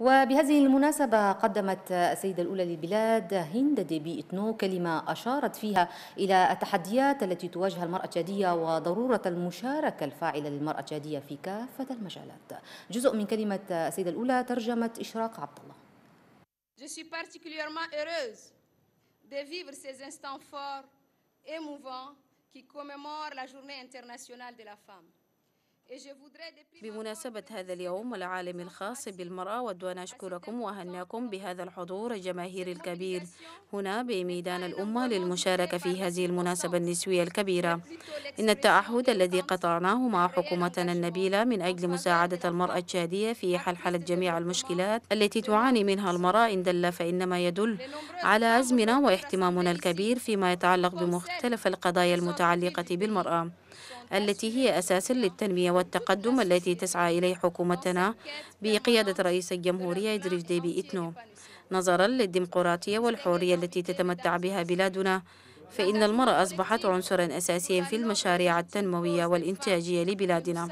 وبهذه المناسبة قدمت السيدة الأولى للبلاد هند ديبي إتنو كلمة أشارت فيها إلى التحديات التي تواجه المرأة التشادية وضرورة المشاركة الفاعلة للمرأة التشادية في كافة المجالات جزء من كلمة السيدة الأولى ترجمت إشراق عبد الله Je suis particulièrement heureuse de vivre ces instants forts, émouvants, qui commémorent la Journée internationale de la femme. بمناسبة هذا اليوم العالم الخاص بالمرأة أود أن أشكركم وأهناكم بهذا الحضور الجماهيري الكبير هنا بميدان الأمة للمشاركة في هذه المناسبة النسوية الكبيرة إن التعهد الذي قطعناه مع حكومتنا النبيلة من أجل مساعدة المرأة الشادية في حلحلة جميع المشكلات التي تعاني منها المرأة إن دل فإنما يدل على أزمنا واهتمامنا الكبير فيما يتعلق بمختلف القضايا المتعلقة بالمرأة التي هي أساس للتنمية والتقدم التي تسعى إليه حكومتنا بقيادة رئيس الجمهورية إدريس ديبي إتنو نظرا للديمقراطية والحرية التي تتمتع بها بلادنا فإن المرأة أصبحت عنصرا أساسيا في المشاريع التنموية والإنتاجية لبلادنا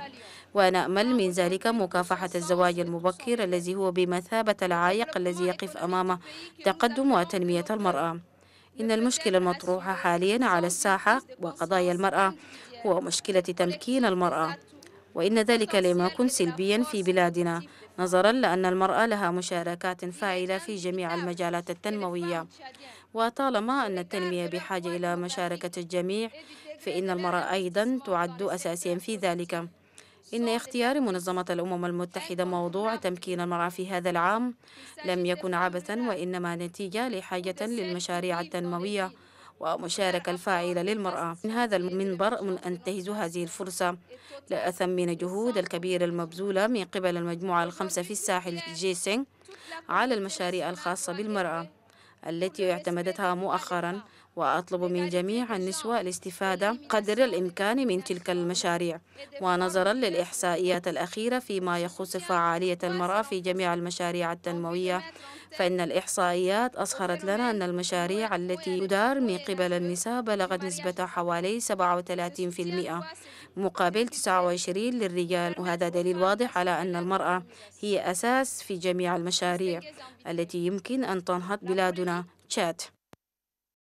ونأمل من ذلك مكافحة الزواج المبكر الذي هو بمثابة العائق الذي يقف أمام تقدم وتنمية المرأة إن المشكلة المطروحة حاليا على الساحة وقضايا المرأة ومشكلة تمكين المرأة وإن ذلك لم يكن سلبيا في بلادنا نظرا لأن المرأة لها مشاركات فاعلة في جميع المجالات التنموية وطالما أن التنمية بحاجة إلى مشاركة الجميع فإن المرأة أيضا تعد أساسيا في ذلك إن اختيار منظمة الأمم المتحدة موضوع تمكين المرأة في هذا العام لم يكن عبثا وإنما نتيجة لحاجة للمشاريع التنموية ومشاركة الفاعلة للمرأة من هذا المنبر من أنتهز هذه الفرصة لأثمن جهود الكبيرة المبذولة من قبل المجموعة الخمسة في الساحل جيسينغ على المشاريع الخاصة بالمرأة التي اعتمدتها مؤخرا وأطلب من جميع النسوة الاستفادة قدر الإمكان من تلك المشاريع ونظرا للإحصائيات الأخيرة فيما يخص فعالية المرأة في جميع المشاريع التنموية فإن الإحصائيات أظهرت لنا أن المشاريع التي تدار من قبل النساء بلغت نسبة حوالي 37% مقابل 29 للرجال وهذا دليل واضح على أن المرأة هي أساس في جميع المشاريع التي يمكن أن تنهض بلادنا شات